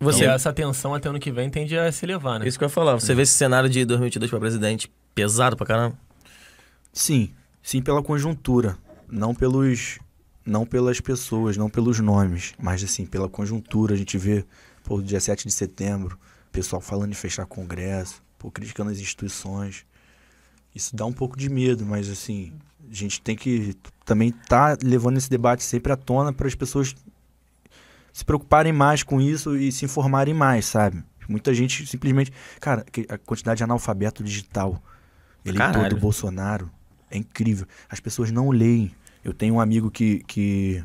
Você... E então, essa tensão até ano que vem tende a se elevar, né? Isso que eu ia falar. Você vê esse cenário de 2022 para presidente pesado pra caramba? Sim. Sim pela conjuntura. Não pelos... Não pelas pessoas, não pelos nomes, mas assim, pela conjuntura. A gente vê, pô, dia 7 de setembro, pessoal falando de fechar congresso, pô, criticando as instituições. Isso dá um pouco de medo, mas assim, a gente tem que também tá levando esse debate sempre à tona para as pessoas se preocuparem mais com isso e se informarem mais, sabe? Muita gente simplesmente. Cara, a quantidade de analfabeto digital, eleitor Caralho. do Bolsonaro, é incrível. As pessoas não leem. Eu tenho um amigo que, que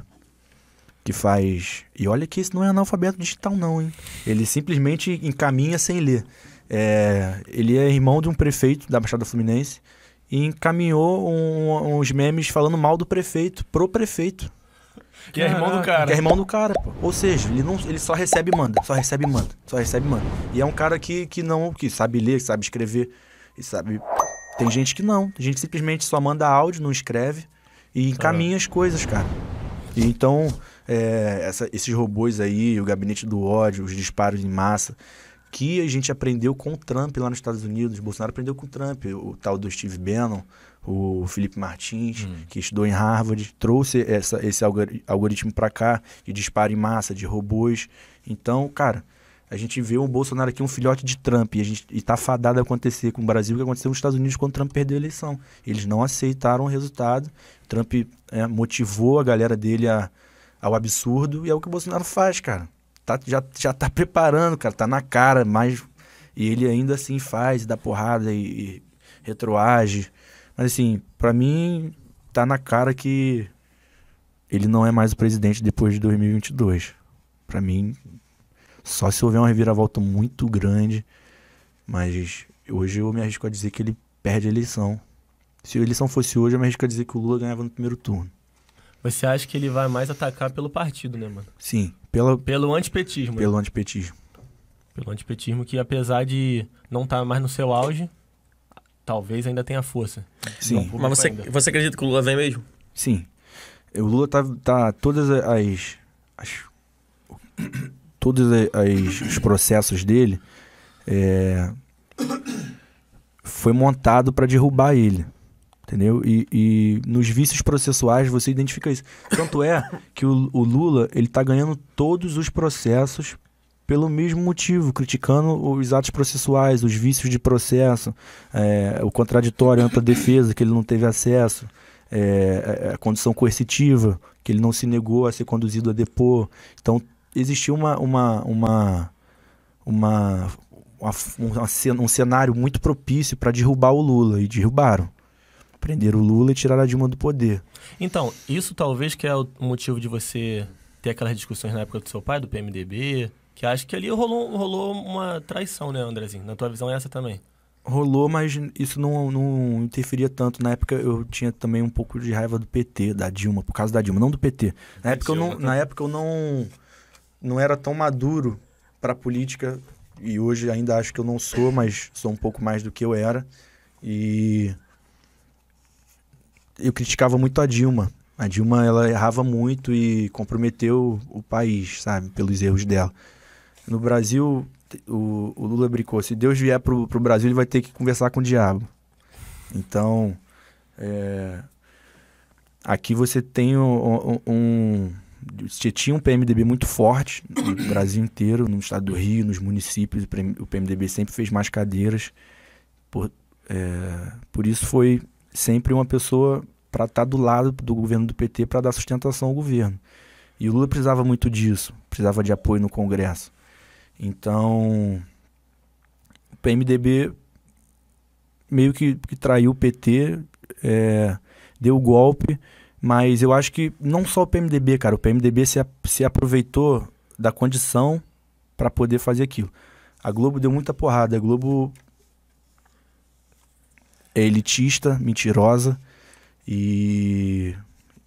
que faz. E olha que isso não é analfabeto digital, não, hein? Ele simplesmente encaminha sem ler. É... ele é irmão de um prefeito da Baixada Fluminense e encaminhou um, uns memes falando mal do prefeito, pro prefeito. Que é irmão do cara. Que é irmão do cara, pô. Ou seja, ele, não, ele só recebe e manda, só recebe e manda, só recebe e manda. E é um cara que, que não, que sabe ler, que sabe escrever, e sabe. Tem gente que não. Tem gente que simplesmente só manda áudio, não escreve e encaminha as coisas, cara. E então, é, essa, esses robôs aí, o gabinete do ódio, os disparos em massa, que a gente aprendeu com o Trump lá nos Estados Unidos. O Bolsonaro aprendeu com o Trump, o tal do Steve Bannon, o Felipe Martins, hum. que estudou em Harvard, trouxe essa, esse algoritmo para cá de disparo em massa, de robôs. Então, cara, a gente vê o Bolsonaro aqui um filhote de Trump e, a gente, e tá fadado a acontecer com o Brasil o que aconteceu nos Estados Unidos quando Trump perdeu a eleição. Eles não aceitaram o resultado. Trump é, motivou a galera dele a, ao absurdo e é o que o Bolsonaro faz, cara tá, já, já tá preparando, cara, tá na cara, mas. E ele ainda assim faz, dá porrada e, e retroage. Mas assim, para mim, tá na cara que ele não é mais o presidente depois de 2022. Para mim, só se houver uma reviravolta muito grande. Mas hoje eu me arrisco a dizer que ele perde a eleição. Se a eleição fosse hoje, eu me arrisco a dizer que o Lula ganhava no primeiro turno. Você acha que ele vai mais atacar pelo partido, né, mano? Sim. Pela, pelo antipetismo. Pelo né? antipetismo. Pelo antipetismo que, apesar de não estar tá mais no seu auge, talvez ainda tenha força. Sim. Mas você, você acredita que o Lula vem mesmo? Sim. É, o Lula tá, tá todas as, as todos as, os processos dele é, foi montado para derrubar ele. Entendeu? E, e nos vícios processuais você identifica isso. Tanto é que o, o Lula ele está ganhando todos os processos pelo mesmo motivo, criticando os atos processuais, os vícios de processo, é, o contraditório, a defesa que ele não teve acesso, é, é, a condição coercitiva que ele não se negou a ser conduzido a depor. Então existia uma uma uma uma, uma um cenário muito propício para derrubar o Lula e derrubaram prender o Lula e tirar a Dilma do poder. Então, isso talvez que é o motivo de você ter aquelas discussões na época do seu pai, do PMDB, que acho que ali rolou, rolou uma traição, né, Andrezinho? Na tua visão é essa também? Rolou, mas isso não, não interferia tanto. Na época eu tinha também um pouco de raiva do PT, da Dilma, por causa da Dilma, não do PT. Na, época, eu não, na época eu não, não era tão maduro para política e hoje ainda acho que eu não sou, mas sou um pouco mais do que eu era. E eu criticava muito a Dilma. A Dilma, ela errava muito e comprometeu o país, sabe, pelos erros dela. No Brasil, o, o Lula brincou, se Deus vier pro, pro Brasil, ele vai ter que conversar com o diabo. Então, é, aqui você tem um, um você tinha um PMDB muito forte no Brasil inteiro, no estado do Rio, nos municípios. O PMDB sempre fez mais cadeiras. Por, é, por isso foi sempre uma pessoa para estar tá do lado do governo do PT para dar sustentação ao governo. E o Lula precisava muito disso, precisava de apoio no Congresso. Então, o PMDB meio que, que traiu o PT, é, deu o golpe, mas eu acho que não só o PMDB, cara, o PMDB se, se aproveitou da condição para poder fazer aquilo. A Globo deu muita porrada, a Globo é elitista, mentirosa e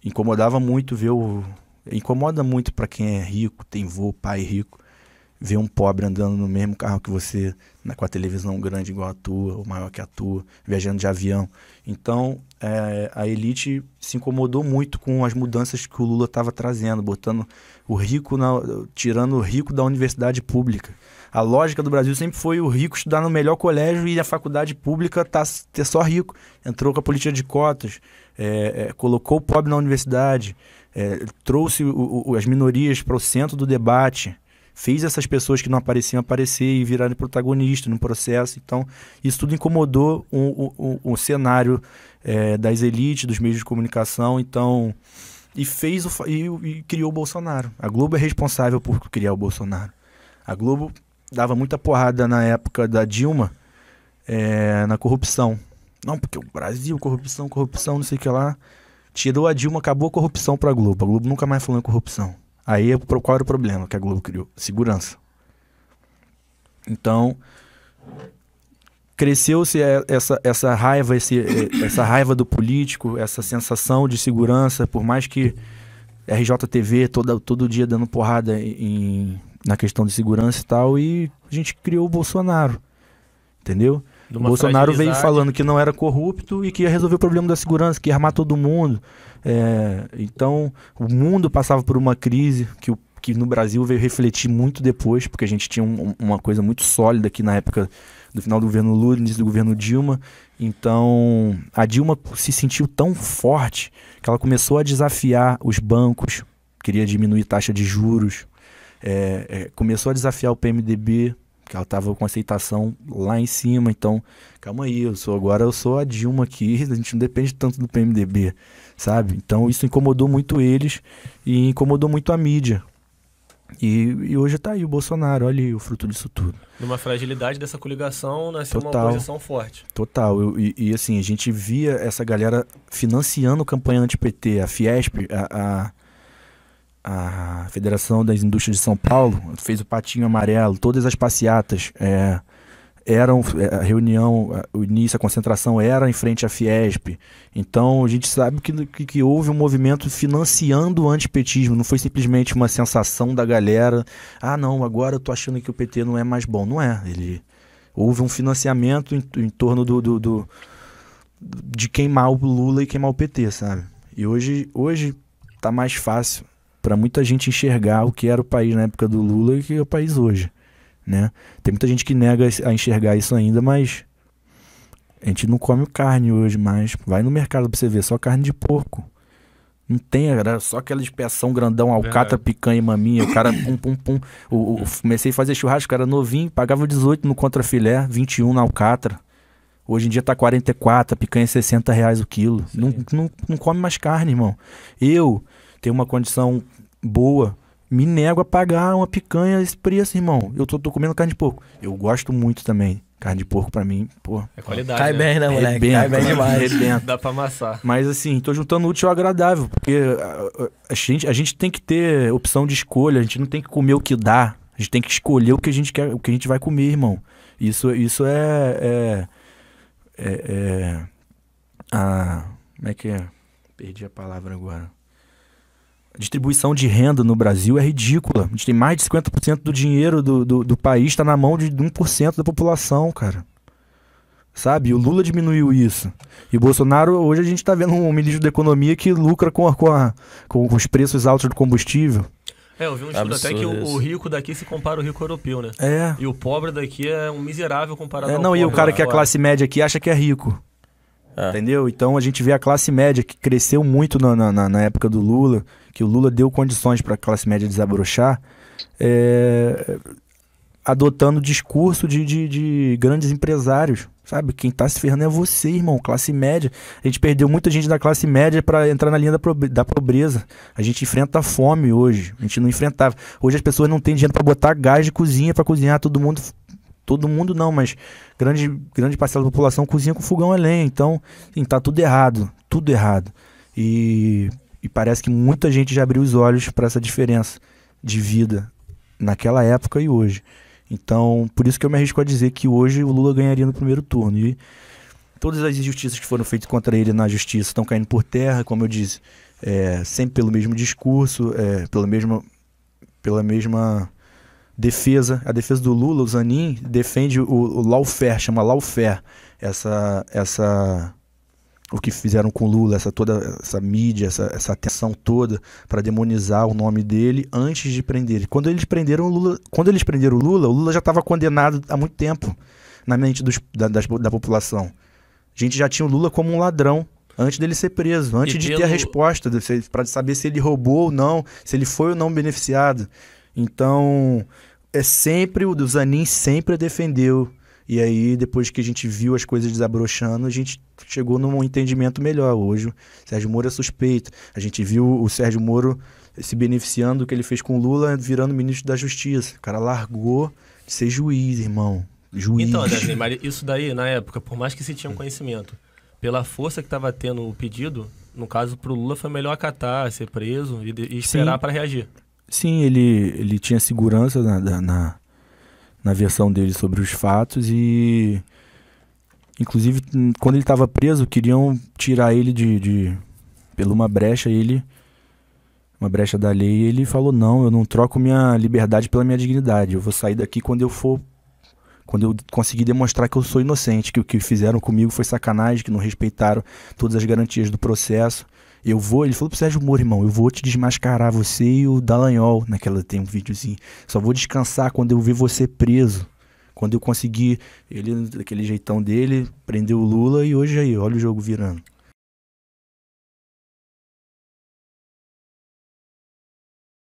incomodava muito ver o incomoda muito para quem é rico, tem vô, pai rico, ver um pobre andando no mesmo carro que você, né, com a televisão grande igual a tua, ou maior que a tua, viajando de avião. Então, é, a elite se incomodou muito com as mudanças que o Lula estava trazendo, botando o rico, na, tirando o rico da universidade pública. A lógica do Brasil sempre foi o rico estudar no melhor colégio e a faculdade pública tá, ter só rico. Entrou com a política de cotas, é, é, colocou o pobre na universidade, é, trouxe o, o, as minorias para o centro do debate fez essas pessoas que não apareciam aparecer e virarem protagonistas no processo. Então, isso tudo incomodou o, o, o cenário é, das elites, dos meios de comunicação. Então, e fez o, e, e criou o Bolsonaro. A Globo é responsável por criar o Bolsonaro. A Globo dava muita porrada na época da Dilma é, na corrupção. Não, porque o Brasil, corrupção, corrupção, não sei o que lá. Tirou a Dilma, acabou a corrupção para a Globo. A Globo nunca mais falou em corrupção. Aí é qual era o problema que a Globo criou? Segurança. Então, cresceu-se é, essa, essa raiva, esse, é, essa raiva do político, essa sensação de segurança, por mais que RJTV toda, todo dia dando porrada em, na questão de segurança e tal, e a gente criou o Bolsonaro, entendeu? Bolsonaro veio falando que não era corrupto e que ia resolver o problema da segurança, que ia armar todo mundo. É, então, o mundo passava por uma crise que, que no Brasil veio refletir muito depois, porque a gente tinha um, uma coisa muito sólida aqui na época do final do governo Lula, início do governo Dilma. Então, a Dilma se sentiu tão forte que ela começou a desafiar os bancos, queria diminuir taxa de juros, é, é, começou a desafiar o PMDB, porque ela tava com aceitação lá em cima, então, calma aí, eu sou agora eu sou a Dilma aqui, a gente não depende tanto do PMDB, sabe? Então isso incomodou muito eles e incomodou muito a mídia. E, e hoje tá aí o Bolsonaro, olha aí o fruto disso tudo. Numa fragilidade dessa coligação, nasceu né, assim, Total. uma posição forte. Total. Eu, e, e, assim, a gente via essa galera financiando campanha anti-PT, a Fiesp, a, a a Federação das Indústrias de São Paulo fez o patinho amarelo, todas as passeatas é, eram é, a reunião, o início, a concentração era em frente à Fiesp. Então a gente sabe que, que, que houve um movimento financiando o antipetismo, não foi simplesmente uma sensação da galera, ah não, agora eu tô achando que o PT não é mais bom. Não é, ele houve um financiamento em, em torno do, do, do de queimar o Lula e queimar o PT, sabe? E hoje, hoje tá mais fácil para muita gente enxergar o que era o país na época do Lula e o que é o país hoje, né? Tem muita gente que nega a enxergar isso ainda, mas a gente não come carne hoje mais. Vai no mercado para você ver, só carne de porco. Não tem, era só aquela inspeção grandão, alcatra, é. picanha e maminha. O cara, pum, pum, pum. O, o, comecei a fazer churrasco, era novinho, pagava 18 no contrafilé, 21 na alcatra. Hoje em dia tá 44, a picanha é 60 reais o quilo. Não, não, não come mais carne, irmão. Eu, ter uma condição boa, me nego a pagar uma picanha esse preço, irmão. Eu tô, tô comendo carne de porco. Eu gosto muito também. Carne de porco pra mim, pô. É qualidade. Cai né? bem, né, moleque? Rebenta, Cai bem né? demais. Rebenta. Dá pra amassar. Mas assim, tô juntando útil ao agradável, porque a, gente, a gente tem que ter opção de escolha, a gente não tem que comer o que dá. A gente tem que escolher o que a gente quer, o que a gente vai comer, irmão. Isso, isso é. É. é, é a, como é que é? Perdi a palavra agora. A distribuição de renda no Brasil é ridícula. A gente tem mais de 50% do dinheiro do, do, do país está na mão de 1% da população, cara. Sabe? O Lula diminuiu isso. E o Bolsonaro, hoje a gente está vendo um ministro da economia que lucra com, a, com, a, com, os preços altos do combustível. É, eu vi um estudo Absurdo até que o, o, rico daqui se compara ao rico europeu, né? É. E o pobre daqui é um miserável comparado é, não, ao Não, e o cara né? que é classe média aqui acha que é rico. É. Entendeu? Então a gente vê a classe média que cresceu muito na, na, na época do Lula, que o Lula deu condições para a classe média desabrochar, é, adotando discurso de, de, de, grandes empresários. Sabe? Quem está se ferrando é você, irmão, classe média. A gente perdeu muita gente da classe média para entrar na linha da, da pobreza. A gente enfrenta fome hoje. A gente não enfrentava. Hoje as pessoas não têm dinheiro para botar gás de cozinha para cozinhar, todo mundo todo mundo não, mas grande, grande parcela da população cozinha com fogão a lenha. Então, sim, tá tudo errado, tudo errado. E, e parece que muita gente já abriu os olhos para essa diferença de vida naquela época e hoje. Então, por isso que eu me arrisco a dizer que hoje o Lula ganharia no primeiro turno. E todas as injustiças que foram feitas contra ele na justiça estão caindo por terra, como eu disse, é, sempre pelo mesmo discurso, é, pela mesma. Pela mesma defesa, a defesa do Lula, o Zanin, defende o, o lawfare, chama lawfare, essa, essa, o que fizeram com o Lula, essa toda essa mídia, essa, essa atenção toda para demonizar o nome dele antes de prender. Quando eles prenderam o Lula, quando eles prenderam o Lula, o Lula já estava condenado há muito tempo na mente dos, da, das, da população. A gente já tinha o Lula como um ladrão antes dele ser preso, antes e de pelo... ter a resposta para saber se ele roubou ou não, se ele foi ou não beneficiado. Então, é sempre, o dos Zanin sempre defendeu. E aí, depois que a gente viu as coisas desabrochando, a gente chegou num entendimento melhor. Hoje, o Sérgio Moro é suspeito. A gente viu o Sérgio Moro se beneficiando do que ele fez com o Lula, virando ministro da Justiça. O cara largou de ser juiz, irmão. Juiz. Então, Davi, isso daí, na época, por mais que se tinha um conhecimento, pela força que estava tendo o pedido, no caso, para o Lula foi melhor acatar, ser preso e, e esperar para reagir. Sim, ele, ele tinha segurança na, na, na versão dele sobre os fatos e. Inclusive, quando ele estava preso, queriam tirar ele de, de. pela uma brecha, ele. Uma brecha da lei, ele falou: Não, eu não troco minha liberdade pela minha dignidade. Eu vou sair daqui quando eu for quando eu consegui demonstrar que eu sou inocente, que o que fizeram comigo foi sacanagem, que não respeitaram todas as garantias do processo. Eu vou, ele falou pro Sérgio Moro, irmão, eu vou te desmascarar, você e o Dallagnol, naquela tem um videozinho. Só vou descansar quando eu ver você preso. Quando eu conseguir, ele, daquele jeitão dele, prendeu o Lula e hoje aí, olha o jogo virando.